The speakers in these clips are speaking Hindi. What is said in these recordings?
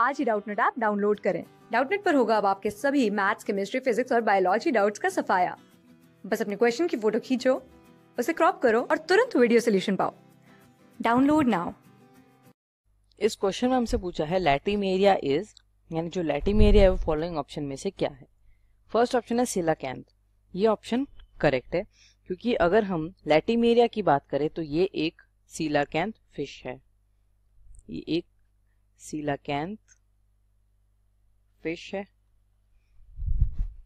आज ही डाउटनेट ऐप डाउनलोड करें डाउटनेट पर होगा अब आपके सभी मैथ्स केमिस्ट्री फिजिक्स और बायोलॉजी डाउट्स का सफाया बस अपने क्वेश्चन की फोटो खींचो उसे क्रॉप करो और तुरंत वीडियो सोल्यूशन पाओ डाउनलोड नाउ इस क्वेश्चन में हमसे पूछा है लैटिम एरिया इज यानी जो लैटिम एरिया है वो फॉलोइंग ऑप्शन में से क्या है फर्स्ट ऑप्शन है सिला कैंथ ये ऑप्शन करेक्ट है क्योंकि अगर हम लैटिम एरिया की बात करें तो ये एक सीला कैंथ फिश है ये एक सीलाकैंथ फिश है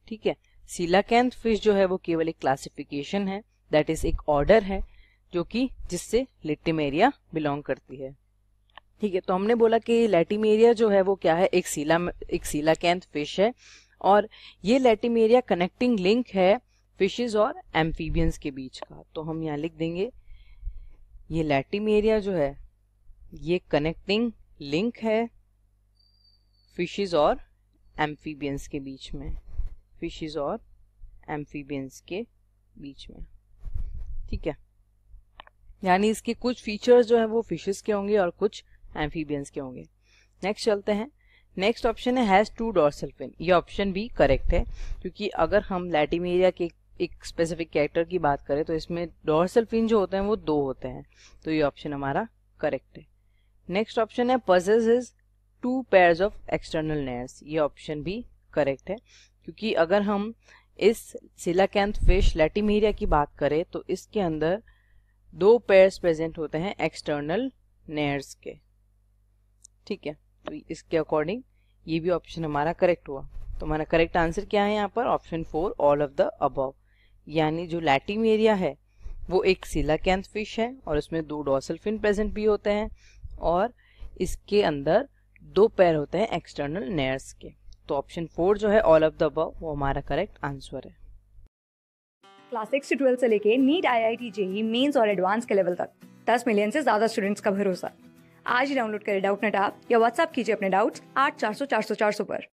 ठीक है सीलाकैंथ फिश जो है वो केवल एक क्लासिफिकेशन है दैट इज एक ऑर्डर है जो कि जिससे लेटिमेरिया बिलोंग करती है ठीक है तो हमने बोला कि लेटिमेरिया जो है वो क्या है एक सीला एक सीलाकैंथ फिश है और ये लेटिमेरिया कनेक्टिंग लिंक है फिशेस और एम्फीबियंस के बीच का तो हम यहाँ लिख देंगे ये लेटिमेरिया जो है ये कनेक्टिंग लिंक है फिशेस और एम्फीबियंस के बीच में फिशेस और एम्फीबियंस के बीच में ठीक है यानी इसके कुछ फीचर्स जो है वो फिशेस के होंगे और कुछ एम्फीबियंस के होंगे नेक्स्ट चलते हैं नेक्स्ट ऑप्शन है हैज़ टू डॉर्सल फिन ये ऑप्शन भी करेक्ट है क्योंकि अगर हम लैटिमेरिया के एक स्पेसिफिक कैरेक्टर की बात करें तो इसमें डॉर्सल फिन जो होते हैं वो दो होते हैं तो ये ऑप्शन हमारा करेक्ट है नेक्स्ट ऑप्शन है possesses two pair of external nares ये ऑप्शन भी करेक्ट है क्योंकि अगर हम इस सिलाकैंथ फिश लेटिमीरिया की बात करें तो इसके अंदर दो पेयर्स प्रेजेंट होते हैं एक्सटर्नल नेयर्स के ठीक है तो इसके अकॉर्डिंग ये भी ऑप्शन हमारा करेक्ट हुआ तो हमारा करेक्ट आंसर क्या है यहाँ पर option four all of the above यानी जो लैटिम एरिया है वो एक सिलाकैंथ फिश है और उसमें दो डॉसल फिन प्रेजेंट भी होते हैं और इसके अंदर दो पैर होते हैं एक्सटर्नल नेयर्स के तो ऑप्शन फोर जो है ऑल ऑफ द अबव वो हमारा करेक्ट आंसर है क्लास सिक्स से ट्वेल्थ से लेके NEET I I T JEE mains और एडवांस के लेवल तक दस मिलियन से ज्यादा स्टूडेंट्स का भरोसा आज ही डाउनलोड करें डाउट नेट ऐप या व्हाट्सअप कीजिए अपने डाउट्स आठ चार सौ चार सौ चार सौ पर